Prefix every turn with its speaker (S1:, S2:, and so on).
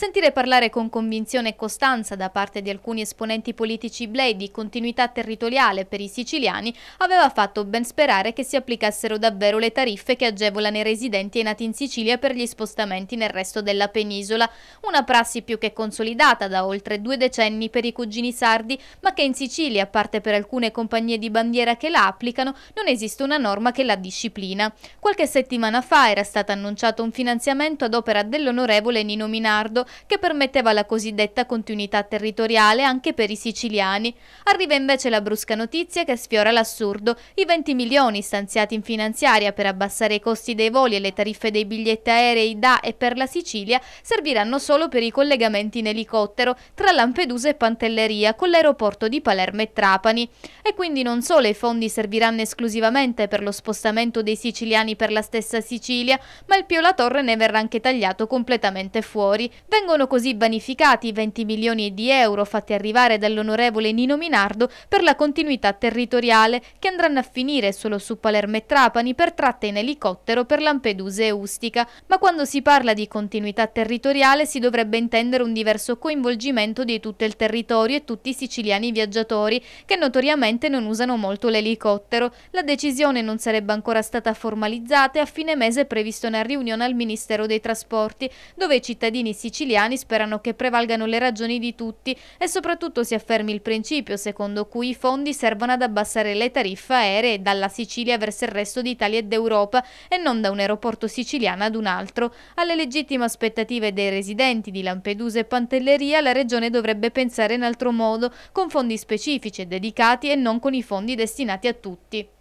S1: Sentire parlare con convinzione e costanza da parte di alcuni esponenti politici blei di continuità territoriale per i siciliani aveva fatto ben sperare che si applicassero davvero le tariffe che agevolano i residenti e nati in Sicilia per gli spostamenti nel resto della penisola, una prassi più che consolidata da oltre due decenni per i cugini sardi, ma che in Sicilia, a parte per alcune compagnie di bandiera che la applicano, non esiste una norma che la disciplina. Qualche settimana fa era stato annunciato un finanziamento ad opera dell'onorevole Nino Minardo che permetteva la cosiddetta continuità territoriale anche per i siciliani. Arriva invece la brusca notizia che sfiora l'assurdo. I 20 milioni stanziati in finanziaria per abbassare i costi dei voli e le tariffe dei biglietti aerei da e per la Sicilia serviranno solo per i collegamenti in elicottero tra Lampedusa e Pantelleria con l'aeroporto di Palermo e Trapani. E quindi non solo i fondi serviranno esclusivamente per lo spostamento dei siciliani per la stessa Sicilia, ma il Pio La Torre ne verrà anche tagliato completamente fuori. Vengono così vanificati i 20 milioni di euro fatti arrivare dall'onorevole Nino Minardo per la continuità territoriale che andranno a finire solo su Palermo e Trapani per tratte in elicottero per Lampedusa e Ustica, ma quando si parla di continuità territoriale si dovrebbe intendere un diverso coinvolgimento di tutto il territorio e tutti i siciliani viaggiatori che notoriamente non usano molto l'elicottero. La decisione non sarebbe ancora stata formalizzata e a fine mese è prevista una riunione al Ministero dei Trasporti dove i cittadini siciliani siciliani sperano che prevalgano le ragioni di tutti e soprattutto si affermi il principio secondo cui i fondi servono ad abbassare le tariffe aeree dalla Sicilia verso il resto d'Italia ed Europa e non da un aeroporto siciliano ad un altro. Alle legittime aspettative dei residenti di Lampedusa e Pantelleria la regione dovrebbe pensare in altro modo, con fondi specifici e dedicati e non con i fondi destinati a tutti.